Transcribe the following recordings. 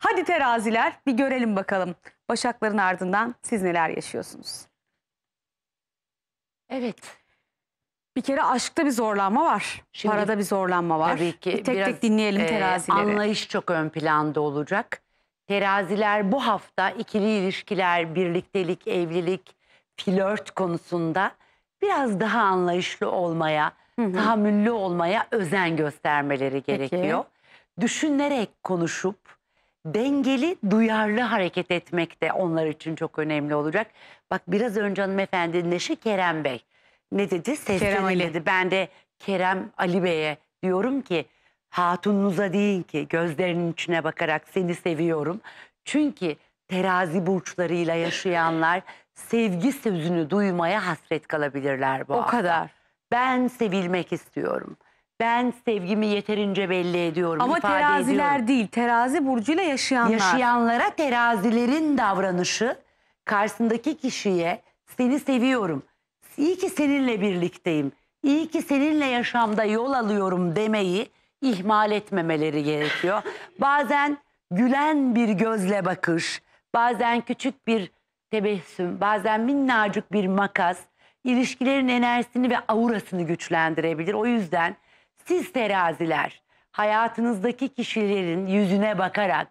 Hadi teraziler bir görelim bakalım. Başakların ardından siz neler yaşıyorsunuz? Evet. Bir kere aşkta bir zorlanma var. Şimdi- parada bir zorlanma var. Tabii ki Bir tek biraz, tek dinleyelim e, Anlayış çok ön planda olacak. Teraziler bu hafta ikili ilişkiler, birliktelik, evlilik, flört konusunda biraz daha anlayışlı olmaya, tahammüllü olmaya özen göstermeleri gerekiyor. Düşünerek konuşup dengeli, duyarlı hareket etmek de onlar için çok önemli olacak. Bak biraz önce hanımefendi Neşe Kerem Bey ne dedi? Kerem Ali. dedi. Ben de Kerem Ali Bey'e diyorum ki hatununuza deyin ki gözlerinin içine bakarak seni seviyorum. Çünkü terazi burçlarıyla yaşayanlar sevgi sözünü duymaya hasret kalabilirler bu O hafta. kadar. Ben sevilmek istiyorum ben sevgimi yeterince belli ediyorum. Ama teraziler ediyorum. değil, terazi burcuyla yaşayanlar. Yaşayanlara terazilerin davranışı karşısındaki kişiye seni seviyorum. iyi ki seninle birlikteyim. iyi ki seninle yaşamda yol alıyorum demeyi ihmal etmemeleri gerekiyor. bazen gülen bir gözle bakış, bazen küçük bir tebessüm, bazen minnacık bir makas ilişkilerin enerjisini ve aurasını güçlendirebilir. O yüzden siz teraziler hayatınızdaki kişilerin yüzüne bakarak,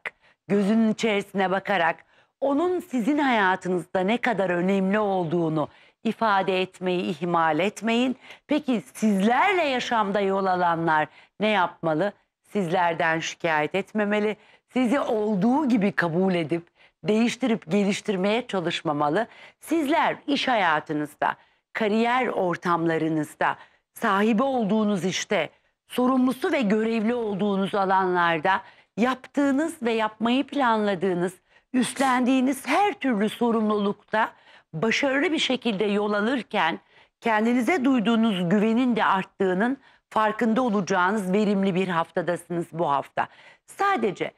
gözünün içerisine bakarak onun sizin hayatınızda ne kadar önemli olduğunu ifade etmeyi ihmal etmeyin. Peki sizlerle yaşamda yol alanlar ne yapmalı? Sizlerden şikayet etmemeli. Sizi olduğu gibi kabul edip değiştirip geliştirmeye çalışmamalı. Sizler iş hayatınızda, kariyer ortamlarınızda, sahibi olduğunuz işte sorumlusu ve görevli olduğunuz alanlarda yaptığınız ve yapmayı planladığınız, üstlendiğiniz her türlü sorumlulukta başarılı bir şekilde yol alırken kendinize duyduğunuz güvenin de arttığının farkında olacağınız verimli bir haftadasınız bu hafta. Sadece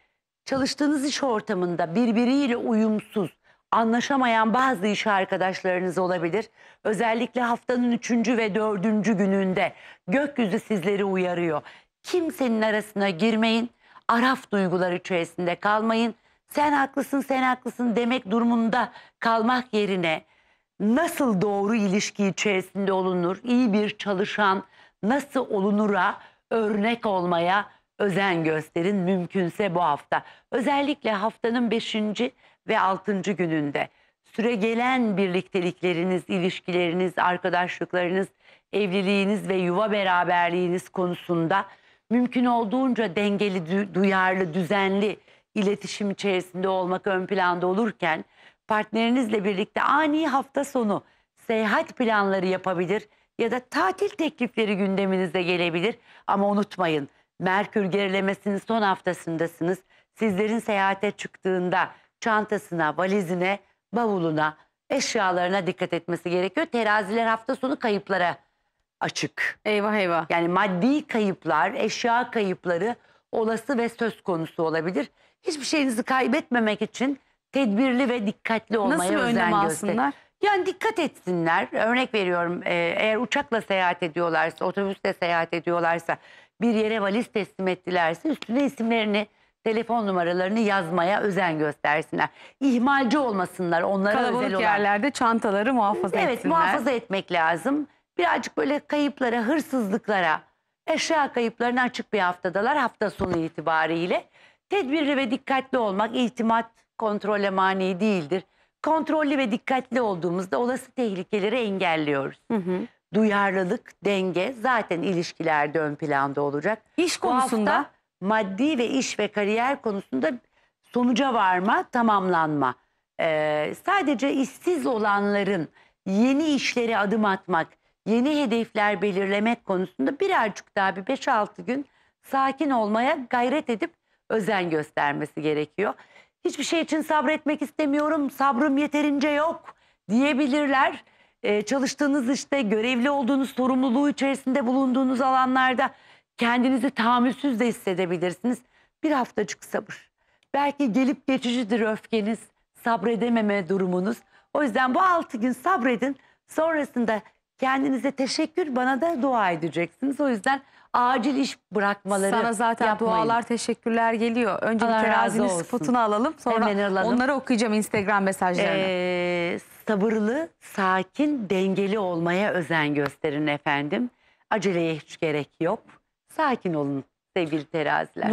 çalıştığınız iş ortamında birbiriyle uyumsuz, anlaşamayan bazı iş arkadaşlarınız olabilir. Özellikle haftanın üçüncü ve dördüncü gününde gökyüzü sizleri uyarıyor. Kimsenin arasına girmeyin, araf duyguları içerisinde kalmayın. Sen haklısın, sen haklısın demek durumunda kalmak yerine nasıl doğru ilişki içerisinde olunur, iyi bir çalışan nasıl olunura örnek olmaya özen gösterin mümkünse bu hafta. Özellikle haftanın 5. ve 6. gününde süre gelen birliktelikleriniz, ilişkileriniz, arkadaşlıklarınız, evliliğiniz ve yuva beraberliğiniz konusunda mümkün olduğunca dengeli, duyarlı, düzenli iletişim içerisinde olmak ön planda olurken partnerinizle birlikte ani hafta sonu seyahat planları yapabilir ya da tatil teklifleri gündeminize gelebilir ama unutmayın Merkür gerilemesinin son haftasındasınız. Sizlerin seyahate çıktığında çantasına, valizine, bavuluna, eşyalarına dikkat etmesi gerekiyor. Teraziler hafta sonu kayıplara açık. Eyvah eyvah. Yani maddi kayıplar, eşya kayıpları olası ve söz konusu olabilir. Hiçbir şeyinizi kaybetmemek için tedbirli ve dikkatli olmaya Nasıl özen göster? Yani dikkat etsinler. Örnek veriyorum e, eğer uçakla seyahat ediyorlarsa, otobüsle seyahat ediyorlarsa bir yere valiz teslim ettilerse üstüne isimlerini telefon numaralarını yazmaya özen göstersinler. İhmalci olmasınlar onlara Kalabalık özel olan. yerlerde çantaları muhafaza evet, etsinler. Evet muhafaza etmek lazım. Birazcık böyle kayıplara, hırsızlıklara, eşya kayıplarına açık bir haftadalar hafta sonu itibariyle. Tedbirli ve dikkatli olmak itimat kontrole mani değildir. Kontrollü ve dikkatli olduğumuzda olası tehlikeleri engelliyoruz. Hı hı duyarlılık, denge zaten ilişkilerde ön planda olacak. İş konusunda? hafta maddi ve iş ve kariyer konusunda sonuca varma, tamamlanma. Ee, sadece işsiz olanların yeni işlere adım atmak, yeni hedefler belirlemek konusunda birazcık daha bir 5-6 gün sakin olmaya gayret edip özen göstermesi gerekiyor. Hiçbir şey için sabretmek istemiyorum, sabrım yeterince yok diyebilirler e, çalıştığınız işte görevli olduğunuz sorumluluğu içerisinde bulunduğunuz alanlarda kendinizi tahammülsüz de hissedebilirsiniz. Bir haftacık sabır. Belki gelip geçicidir öfkeniz, sabredememe durumunuz. O yüzden bu altı gün sabredin. Sonrasında kendinize teşekkür bana da dua edeceksiniz. O yüzden acil iş bırakmaları Sana zaten yapmayın. dualar, teşekkürler geliyor. Önce Allah bir terazinin spotunu alalım. Sonra onları okuyacağım Instagram mesajlarını. Ee, sabırlı, sakin, dengeli olmaya özen gösterin efendim. Aceleye hiç gerek yok. Sakin olun sevgili teraziler.